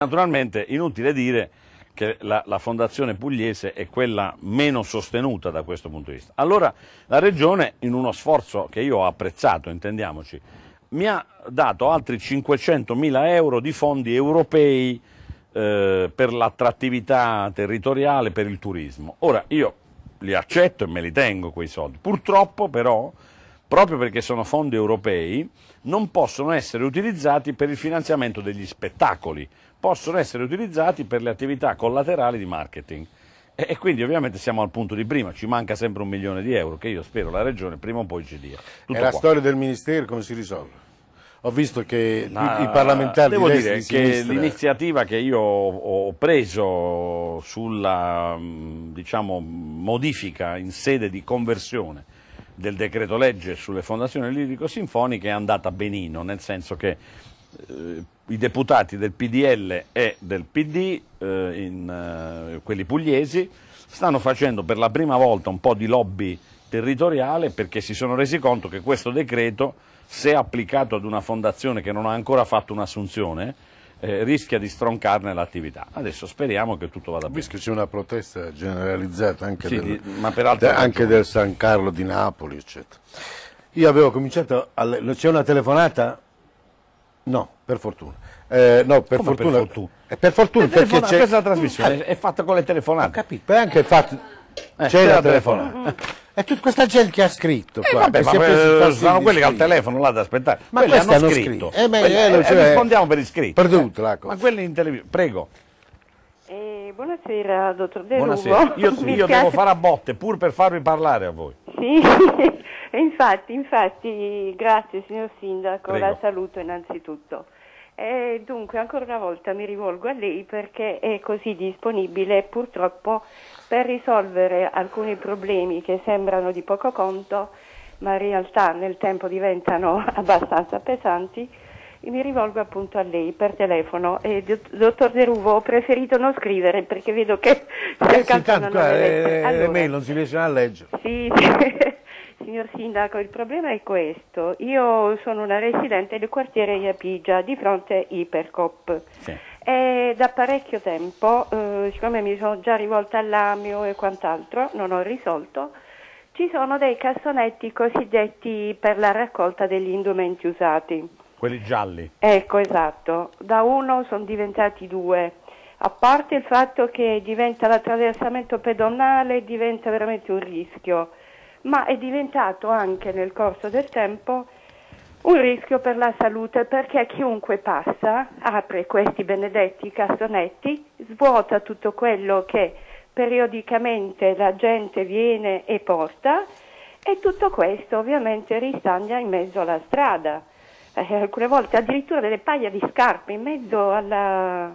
Naturalmente inutile dire che la, la, fondazione pugliese è quella meno sostenuta da questo punto di vista. Allora la regione in uno sforzo che io ho apprezzato, intendiamoci, mi ha dato altri 500 mila euro di fondi europei eh, per l'attrattività territoriale, per il turismo. Ora io li accetto e me li tengo quei soldi. Purtroppo però proprio perché sono fondi europei, non possono essere utilizzati per il finanziamento degli spettacoli, possono essere utilizzati per le attività collaterali di marketing. E, quindi ovviamente siamo al punto di prima, ci manca sempre un milione di euro che io spero la Regione prima o poi ci dia. Tutto e la qua. storia del Ministero come si risolve? Ho visto che no, i parlamentari devo di dire di che l'iniziativa che io ho preso sulla mm, diciamo, modifica in sede di conversione del decreto legge sulle fondazioni lirico-sinfoniche è andata benino, nel senso che eh, i deputati del PDL e del PD, eh, in, eh, quelli pugliesi, stanno facendo per la prima volta un po' di lobby territoriale perché si sono resi conto che questo decreto, se applicato ad una fondazione che non ha ancora fatto un'assunzione, eh, rischia di stroncarne l'attività. Adesso speriamo che tutto vada bene. Rischia c'è una protesta generalizzata anche, sì, del, di, anche del San Carlo di Napoli, eccetera. Io avevo cominciato, c'è una telefonata? No, per fortuna. Eh, no, per Come fortuna. Per fortuna, eh, per fortuna perché telefona, c'è... Questa trasmissione, eh, è fatta con le telefonate. Ho capito. Anche fatto... Eh, c'è la, la telefonata. telefonata. È tutta questa gente che ha scritto. Eh, qua, vabbè, ma, eh, sono quelli che al telefono là ad aspettare. Ma quelli hanno scritto. scritto. Eh, quelli, eh, eh, eh, cioè, rispondiamo per iscritto. Perduto, eh. Ma quelli in televisione. Prego. buonasera, dottor De Buonasera. Io, io devo fare a botte pur per farvi parlare a voi. Sì, infatti, infatti, grazie signor Sindaco, Prego. la saluto innanzitutto. E dunque, ancora una volta mi rivolgo a lei perché è così disponibile purtroppo per risolvere alcuni problemi che sembrano di poco conto, ma in realtà nel tempo diventano abbastanza pesanti mi rivolgo appunto a lei per telefono. E, dottor De Ruvo, ho preferito non scrivere perché vedo che eh, sì, tanto, non eh, le eh, eh, mail non si riesce a leggere. Sì, sì. Signor Sindaco, il problema è questo. Io sono una residente del quartiere Iapigia, di fronte a Ipercop. Sì. E da parecchio tempo, eh, siccome mi sono già rivolta all'AMIO e quant'altro, non ho risolto, ci sono dei cassonetti cosiddetti per la raccolta degli indumenti usati quelli gialli. Ecco, esatto. Da uno sono diventati due. A parte il fatto che diventa l'attraversamento pedonale, diventa veramente un rischio, ma è diventato anche nel corso del tempo un rischio per la salute perché chiunque passa apre questi benedetti cassonetti, svuota tutto quello che periodicamente la gente viene e porta e tutto questo ovviamente ristagna in mezzo alla strada eh, alcune volte addirittura delle paia di scarpe in mezzo alla,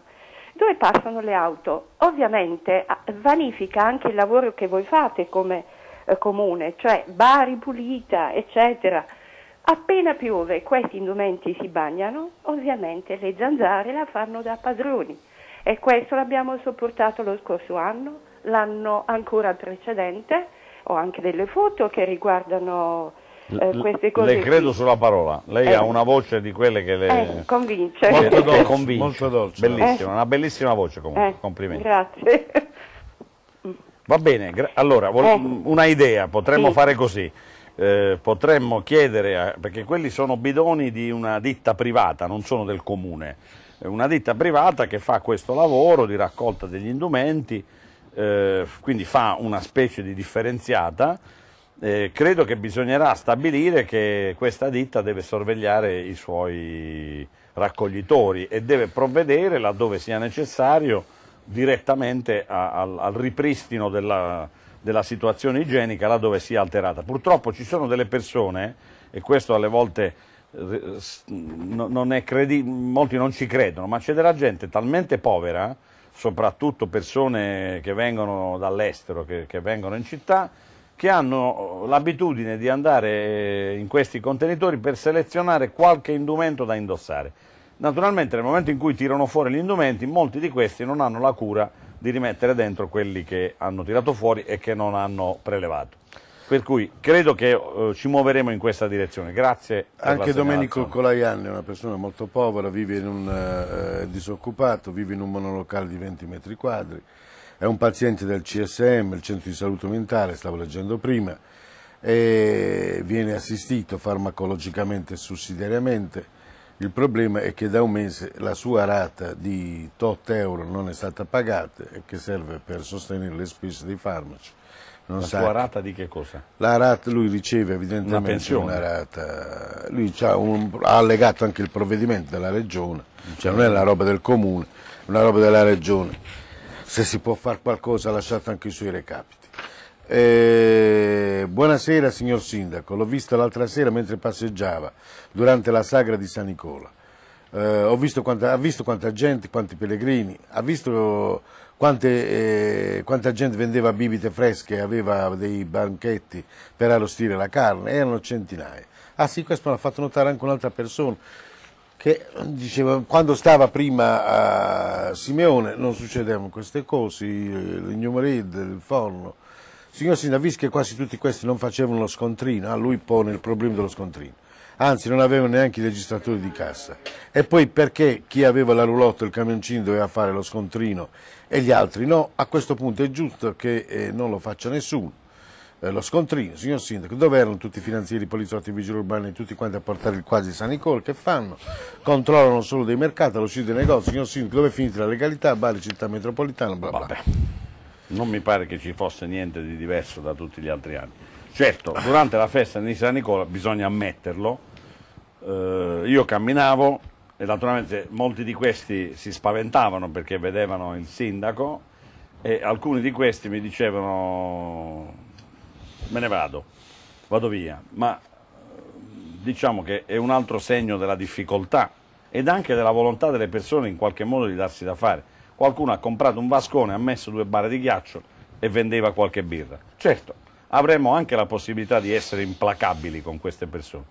dove passano le auto. Ovviamente ah, vanifica anche il lavoro che voi fate come eh, comune, cioè bari pulita, eccetera. Appena piove questi indumenti si bagnano, ovviamente le zanzare la fanno da padroni e questo l'abbiamo sopportato lo scorso anno, l'anno ancora precedente, ho anche delle foto che riguardano eh, queste cose. Le credo qui. sulla parola, lei eh. ha una voce di quelle che le eh, convince. Molto dolce, convince. Molto dolce. Eh. Bellissima, una bellissima voce comunque, eh, complimenti. Grazie. Va bene, gra allora, eh. una idea, potremmo sì. fare così. Eh, potremmo chiedere, a, perché quelli sono bidoni di una ditta privata, non sono del comune, una ditta privata che fa questo lavoro di raccolta degli indumenti, eh, quindi fa una specie di differenziata eh, credo che bisognerà stabilire che questa ditta deve sorvegliare i suoi raccoglitori e deve provvedere, laddove sia necessario, direttamente a, al, al, ripristino della, della, situazione igienica laddove sia alterata. Purtroppo ci sono delle persone, e questo alle volte eh, non credi, molti non ci credono, ma c'è della gente talmente povera, soprattutto persone che vengono dall'estero, che, che vengono in città, che hanno eh, l'abitudine di andare eh, in questi contenitori per selezionare qualche indumento da indossare. Naturalmente nel momento in cui tirano fuori gli indumenti, molti di questi non hanno la cura di rimettere dentro quelli che hanno tirato fuori e che non hanno prelevato. Per cui credo che eh, ci muoveremo in questa direzione. Grazie. Anche Domenico Colaianni è una persona molto povera, vive in un eh, eh disoccupato, vive in un monolocale di 20 metri quadri è un paziente del CSM, il centro di salute mentale, stavo leggendo prima, e viene assistito farmacologicamente e sussidiariamente. Il problema è che da un mese la sua rata di tot euro non è stata pagata e che serve per sostenere le spese dei farmaci. Non la sua rata di che cosa? La rata, lui riceve evidentemente una, una rata, lui un, ha allegato anche il provvedimento della regione, cioè non è la roba del comune, è una roba della regione se si può fare qualcosa lasciate anche i suoi recapiti. Eh, buonasera signor Sindaco, l'ho vista l'altra sera mentre passeggiava durante la sagra di San Nicola. Eh, visto quanta, ha visto quanta gente, quanti pellegrini, ha visto quante, eh, quanta gente vendeva bibite fresche, aveva dei banchetti per arrostire la carne, erano centinaia. Ah sì, questo me l'ha fatto notare anche un'altra persona che diceva quando stava prima a eh, Simeone non succedevano queste cose, il Gnomarid, il Forno. Signor Sindaco, visto che quasi tutti questi non facevano lo scontrino, a ah, lui pone il problema dello scontrino. Anzi, non avevano neanche i registratori di cassa. E poi perché chi aveva la roulotte e il camioncino doveva fare lo scontrino e gli altri no? A questo punto è giusto che eh, non lo faccia nessuno eh, lo scontrino, signor Sindaco, dove erano tutti i finanzieri, i poliziotti, i vigili urbani, tutti quanti a portare il quasi San Nicola, che fanno? Controllano solo dei mercati, lo sito dei negozi, signor Sindaco, dove è finita la legalità, Bari, città metropolitana, bla bla. Vabbè. Non mi pare che ci fosse niente di diverso da tutti gli altri anni. Certo, durante la festa di San Nicola, bisogna ammetterlo, eh, io camminavo e naturalmente molti di questi si spaventavano perché vedevano il sindaco e alcuni di questi mi dicevano me ne vado, vado via, ma diciamo che è un altro segno della difficoltà ed anche della volontà delle persone in qualche modo di darsi da fare. Qualcuno ha comprato un vascone, ha messo due barre di ghiaccio e vendeva qualche birra. Certo, avremmo anche la possibilità di essere implacabili con queste persone,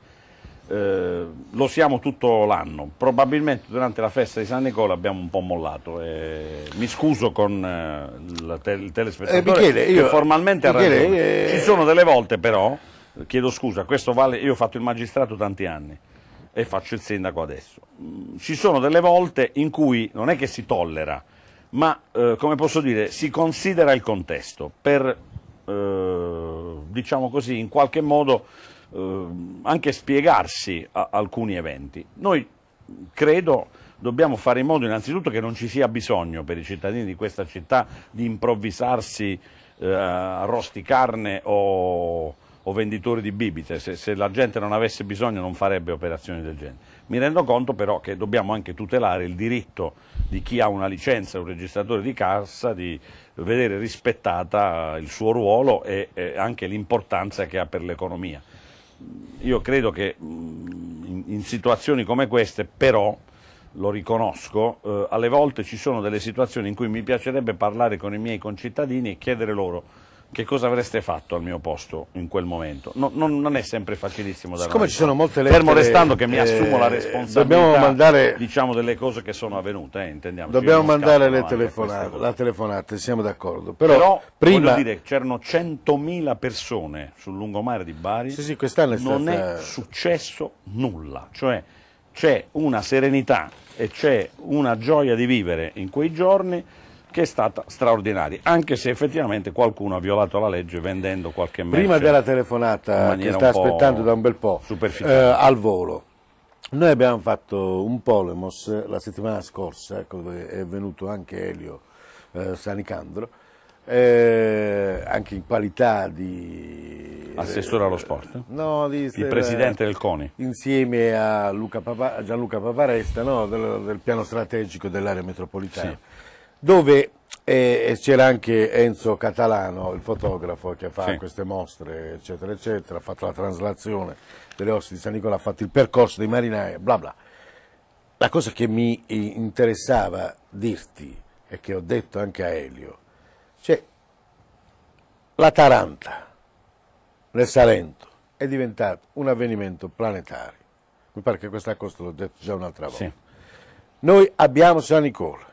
eh, lo siamo tutto l'anno, probabilmente durante la festa di San Nicola abbiamo un po' mollato. Eh, mi scuso con eh, te il telespettatore eh, Michele, io, formalmente Michele, eh, Ci sono delle volte però, chiedo scusa, vale, io ho fatto il magistrato tanti anni e faccio il sindaco adesso. Mm, ci sono delle volte in cui non è che si tollera, ma eh, come posso dire, si considera il contesto per, diciamo così, in qualche modo eh, anche spiegarsi a alcuni eventi. Noi credo dobbiamo fare in modo innanzitutto che non ci sia bisogno per i cittadini di questa città di improvvisarsi eh, arrosti carne o, o, venditori di bibite, se, se la gente non avesse bisogno non farebbe operazioni del genere. Mi rendo conto però che dobbiamo anche tutelare il diritto di chi ha una licenza, un registratore di cassa, di vedere rispettata il suo ruolo e, e anche l'importanza che ha per l'economia io credo che mm, in, in situazioni come queste, però, lo riconosco, eh, alle volte ci sono delle situazioni in cui mi piacerebbe parlare con i miei concittadini e chiedere loro che cosa avreste fatto al mio posto in quel momento? No, non, non, è sempre facilissimo da Siccome ci sono molte lettere... Fermo restando che mi eh, assumo la responsabilità mandare, diciamo, delle cose che sono avvenute, eh, intendiamo. Dobbiamo mandare le telefonate, la telefonata, siamo d'accordo. Però, Però prima... dire, c'erano 100.000 persone sul lungomare di Bari, sì, sì, è stata... non è successo nulla. Cioè c'è una serenità e c'è una gioia di vivere in quei giorni che è stata straordinaria, anche se effettivamente qualcuno ha violato la legge vendendo qualche merce. Prima della telefonata che sta aspettando da un bel po', eh, al volo, noi abbiamo fatto un Polemos la settimana scorsa, ecco, dove è venuto anche Elio eh, Sanicandro, eh, anche in qualità di eh, assessore allo sport, no, di, di presidente del CONI, insieme a, Luca Papa, a Gianluca Paparesta no, del, del, piano strategico dell'area metropolitana. Sì dove eh, eh, c'era anche Enzo Catalano, il fotografo che fa sì. queste mostre, eccetera, eccetera, ha fatto la traslazione delle ossa di San Nicola, ha fatto il percorso dei marinai, bla bla. La cosa che mi eh, interessava dirti e che ho detto anche a Elio, cioè la Taranta nel Salento è diventato un avvenimento planetario. Mi pare che questa cosa l'ho detto già un'altra volta. Sì. Noi abbiamo San Nicola,